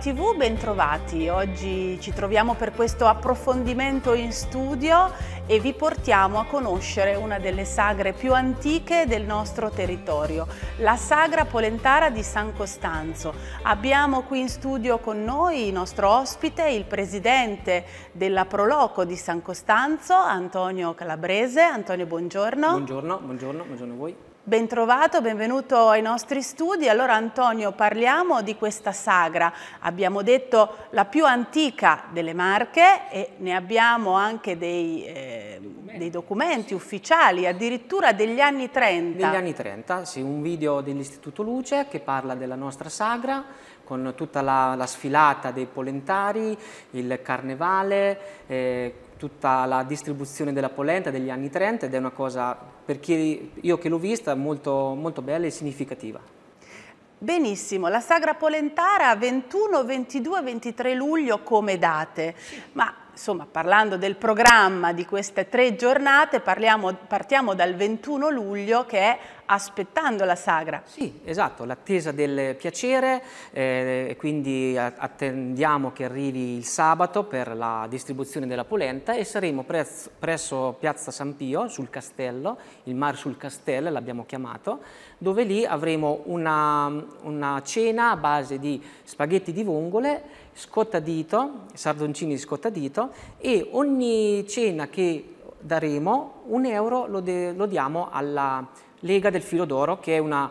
TV, bentrovati. Oggi ci troviamo per questo approfondimento in studio e vi portiamo a conoscere una delle sagre più antiche del nostro territorio, la Sagra Polentara di San Costanzo. Abbiamo qui in studio con noi il nostro ospite, il presidente della Proloco di San Costanzo, Antonio Calabrese. Antonio, buongiorno. Buongiorno, buongiorno, buongiorno a voi. Bentrovato, benvenuto ai nostri studi. Allora Antonio, parliamo di questa sagra abbiamo detto la più antica delle Marche e ne abbiamo anche dei, eh, documenti. dei documenti ufficiali, addirittura degli anni 30. Degli anni 30, sì, un video dell'Istituto Luce che parla della nostra sagra con tutta la, la sfilata dei polentari, il carnevale, eh, tutta la distribuzione della polenta degli anni 30 ed è una cosa, per chi io che l'ho vista, molto, molto bella e significativa. Benissimo, la Sagra Polentara 21, 22, 23 luglio come date, ma insomma parlando del programma di queste tre giornate parliamo, partiamo dal 21 luglio che è aspettando la sagra. Sì, esatto, l'attesa del piacere, eh, quindi attendiamo che arrivi il sabato per la distribuzione della polenta e saremo presso, presso Piazza San Pio, sul castello, il Mar sul castello l'abbiamo chiamato, dove lì avremo una, una cena a base di spaghetti di vongole scottadito, sardoncini scottadito e ogni cena che daremo un euro lo, lo diamo alla, Lega del Filo d'Oro, che è una,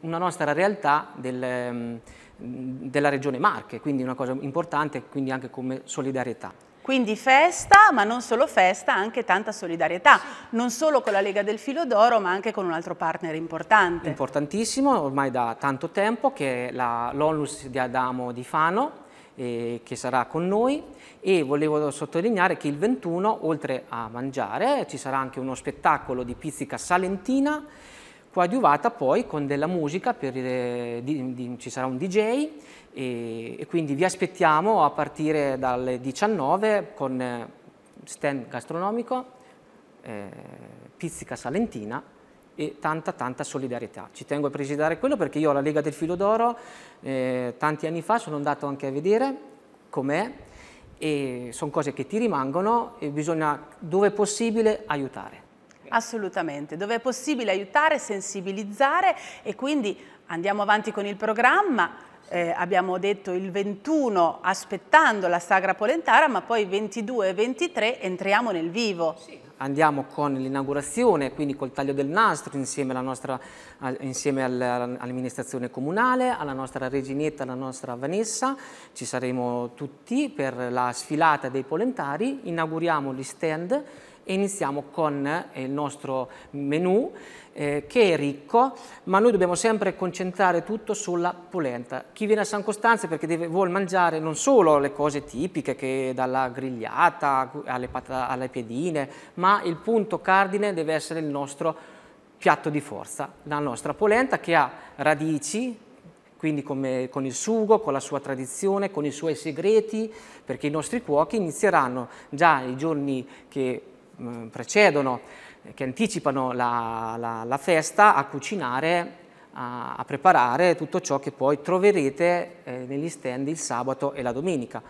una nostra realtà del, mm, della regione Marche, quindi una cosa importante, quindi anche come solidarietà. Quindi festa, ma non solo festa, anche tanta solidarietà, non solo con la Lega del Filo d'Oro, ma anche con un altro partner importante. Importantissimo, ormai da tanto tempo, che è l'ONLUS di Adamo di Fano, eh, che sarà con noi e volevo sottolineare che il 21 oltre a mangiare ci sarà anche uno spettacolo di pizzica salentina coadiuvata poi con della musica, per, eh, di, di, ci sarà un DJ e, e, quindi vi aspettiamo a partire dalle 19 con eh, stand gastronomico, eh, pizzica salentina e tanta tanta solidarietà. Ci tengo a precisare quello perché io alla Lega del Filo d'Oro eh, tanti anni fa sono andato anche a vedere com'è e sono cose che ti rimangono e bisogna dove è possibile aiutare. Assolutamente, dove è possibile aiutare, sensibilizzare e quindi andiamo avanti con il programma. Eh, abbiamo detto il 21 aspettando la Sagra Polentara, ma poi 22 e 23 entriamo nel vivo. Sì andiamo con l'inaugurazione, quindi col taglio del nastro insieme, alla nostra, insieme all'amministrazione comunale, alla nostra reginetta, alla nostra Vanessa, ci saremo tutti per la sfilata dei polentari, inauguriamo gli stand e iniziamo con eh, il nostro menù eh, che è ricco, ma noi dobbiamo sempre concentrare tutto sulla polenta. Chi viene a San Costanza perché deve, vuole mangiare non solo le cose tipiche che dalla grigliata alle, patata, alle piedine, ma il punto cardine deve essere il nostro piatto di forza, la nostra polenta che ha radici, quindi come, con il sugo, con la sua tradizione, con i suoi segreti, perché i nostri cuochi inizieranno già i giorni che Mm, precedono, eh, che anticipano la, la, la festa, a cucinare, a, a, preparare tutto ciò che poi troverete eh, negli stand il sabato e la domenica.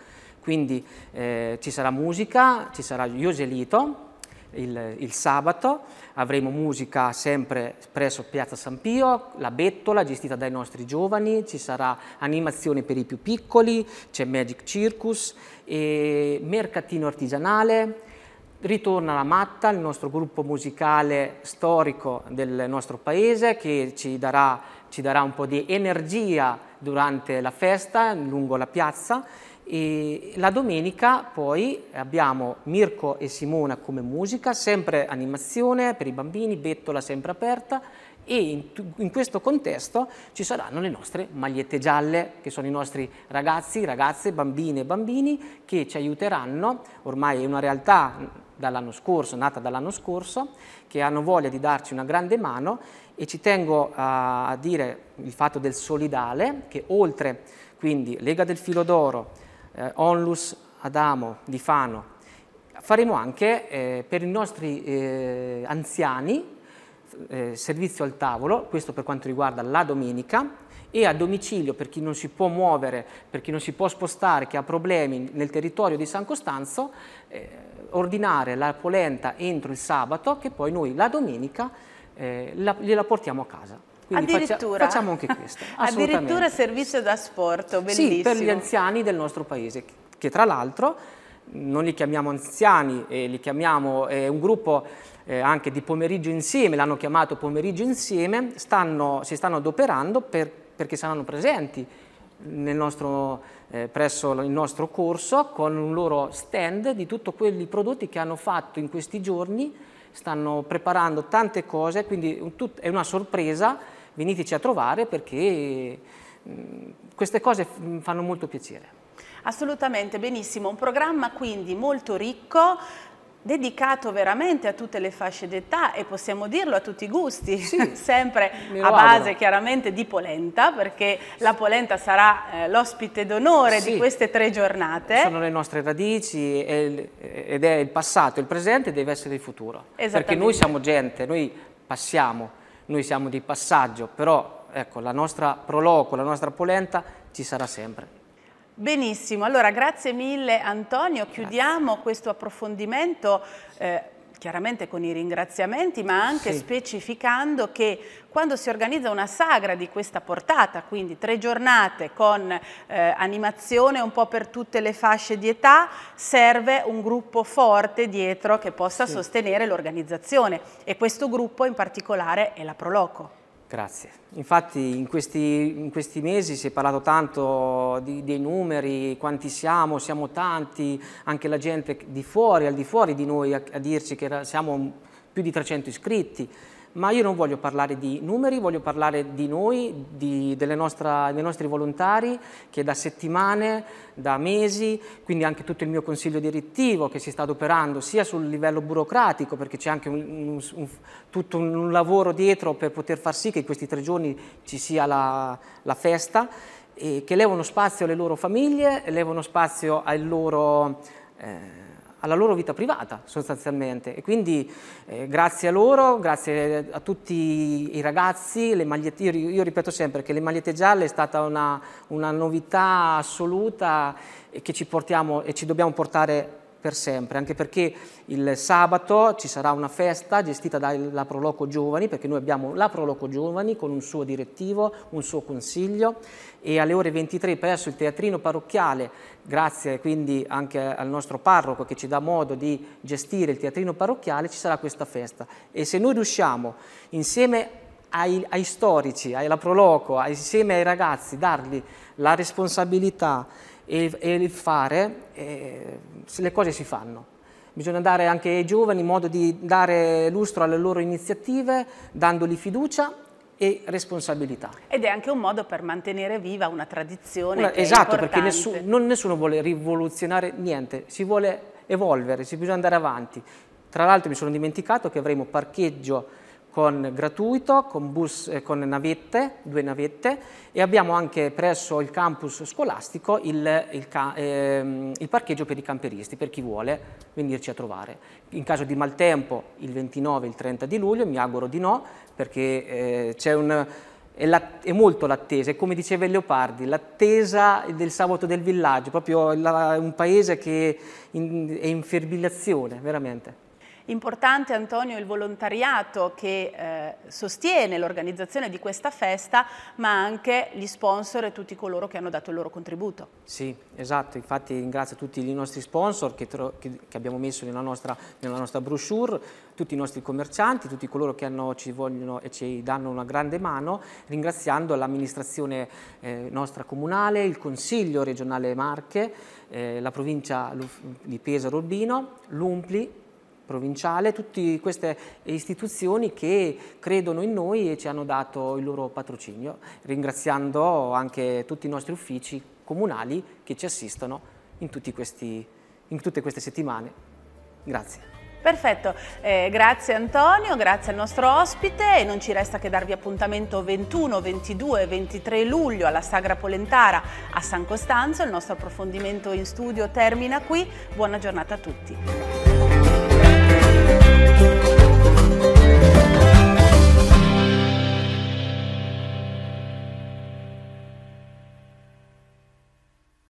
Quindi eh, ci sarà musica, ci sarà Ioselito il, il sabato, avremo musica sempre presso Piazza San Pio, la bettola gestita dai nostri giovani, ci sarà animazione per i più piccoli, c'è Magic Circus, e mercatino artigianale, ritorna la Matta, il nostro gruppo musicale storico del nostro paese che ci darà, ci darà un po' di energia durante la festa lungo la piazza e la domenica poi abbiamo Mirko e Simona come musica, sempre animazione per i bambini, bettola sempre aperta e in, in, questo contesto ci saranno le nostre magliette gialle che sono i nostri ragazzi, ragazze, bambine e bambini che ci aiuteranno, ormai è una realtà dall'anno scorso, nata dall'anno scorso, che hanno voglia di darci una grande mano e ci tengo a, dire il fatto del solidale, che oltre quindi Lega del Filo d'Oro, eh, Onlus Adamo di Fano, faremo anche eh, per i nostri eh, anziani eh, servizio al tavolo, questo per quanto riguarda la domenica, e a domicilio per chi non si può muovere, per chi non si può spostare, che ha problemi nel territorio di San Costanzo, eh, ordinare la polenta entro il sabato che poi noi la domenica eh, la, gliela portiamo a casa. Quindi Addirittura. facciamo anche questo. Addirittura servizio da sport, bellissimo. Sì, per gli anziani del nostro paese, che tra l'altro non li chiamiamo anziani, eh, li chiamiamo eh, un gruppo eh, anche di pomeriggio insieme, l'hanno chiamato pomeriggio insieme, stanno, si stanno adoperando per, perché saranno presenti nostro, eh, presso il nostro corso con un loro stand di tutti quei prodotti che hanno fatto in questi giorni, stanno preparando tante cose, quindi è una sorpresa, veniteci a trovare perché mh, mm, queste cose fanno molto piacere. Assolutamente, benissimo. Un programma quindi molto ricco, dedicato veramente a tutte le fasce d'età e possiamo dirlo a tutti i gusti, sì, sempre a base auguro. chiaramente di polenta, perché la polenta sarà eh, l'ospite d'onore sì. di queste tre giornate. Sono le nostre radici e, ed è il passato, il presente deve essere il futuro. Perché noi siamo gente, noi passiamo, noi siamo di passaggio, però ecco, la nostra proloco, la nostra polenta ci sarà sempre. Benissimo, allora grazie mille Antonio, chiudiamo questo approfondimento eh, chiaramente con i ringraziamenti ma anche sì. specificando che quando si organizza una sagra di questa portata, quindi tre giornate con eh, animazione un po' per tutte le fasce di età, serve un gruppo forte dietro che possa sì. sostenere l'organizzazione e questo gruppo in particolare è la Proloco. Grazie. Infatti in questi, in questi, mesi si è parlato tanto di, dei numeri, quanti siamo, siamo tanti, anche la gente di fuori, al di fuori di noi a, a dirci che siamo più di 300 iscritti ma io non voglio parlare di numeri, voglio parlare di noi, di, nostra, dei nostri volontari che da settimane, da mesi, quindi anche tutto il mio consiglio direttivo che si sta adoperando sia sul livello burocratico, perché c'è anche un, un, un, tutto un, lavoro dietro per poter far sì che in questi tre giorni ci sia la, la festa, che levano spazio alle loro famiglie, levano spazio ai loro... Eh, alla loro vita privata sostanzialmente e quindi eh, grazie a loro, grazie a tutti i ragazzi, le magliette, io, io ripeto sempre che le magliette gialle è stata una, una novità assoluta che ci portiamo e ci dobbiamo portare per sempre, anche perché il sabato ci sarà una festa gestita dalla Proloco Giovani, perché noi abbiamo la Proloco Giovani con un suo direttivo, un suo consiglio e alle ore 23 presso il teatrino parrocchiale, grazie quindi anche al nostro parroco che ci dà modo di gestire il teatrino parrocchiale, ci sarà questa festa. E se noi riusciamo insieme ai, ai storici, alla Proloco, insieme ai ragazzi, dargli la responsabilità e, e il fare, eh, le cose si fanno. Bisogna dare anche ai giovani modo di dare lustro alle loro iniziative, dandogli fiducia e responsabilità. Ed è anche un modo per mantenere viva una tradizione una, Esatto, perché nessuno, non, nessuno vuole rivoluzionare niente, si vuole evolvere, si bisogna andare avanti. Tra l'altro mi sono dimenticato che avremo parcheggio con gratuito, con, bus, eh, con navette, due navette e abbiamo anche presso il campus scolastico il, il, ehm, il, parcheggio per i camperisti, per chi vuole venirci a trovare. In caso di maltempo il 29 e il 30 di luglio, mi auguro di no, perché eh, c'è un... È, la, è, molto l'attesa, è come diceva Leopardi, l'attesa del sabato del villaggio, proprio la, un paese che in, è in ferbilazione, veramente. Importante Antonio il volontariato che eh, sostiene l'organizzazione di questa festa, ma anche gli sponsor e tutti coloro che hanno dato il loro contributo. Sì, esatto, infatti ringrazio tutti i nostri sponsor che, che, che abbiamo messo nella nostra, nella nostra brochure, tutti i nostri commercianti, tutti coloro che hanno, ci vogliono e ci danno una grande mano, ringraziando l'amministrazione eh, nostra comunale, il Consiglio regionale Marche, eh, la provincia di Pesaro Urbino, l'Umpli provinciale, tutte queste istituzioni che credono in noi e ci hanno dato il loro patrocinio, ringraziando anche tutti i nostri uffici comunali che ci assistono in, questi, in tutte queste settimane. Grazie. Perfetto, eh, grazie Antonio, grazie al nostro ospite e non ci resta che darvi appuntamento 21, 22 e 23 luglio alla Sagra Polentara a San Costanzo, il nostro approfondimento in studio termina qui, buona giornata a tutti.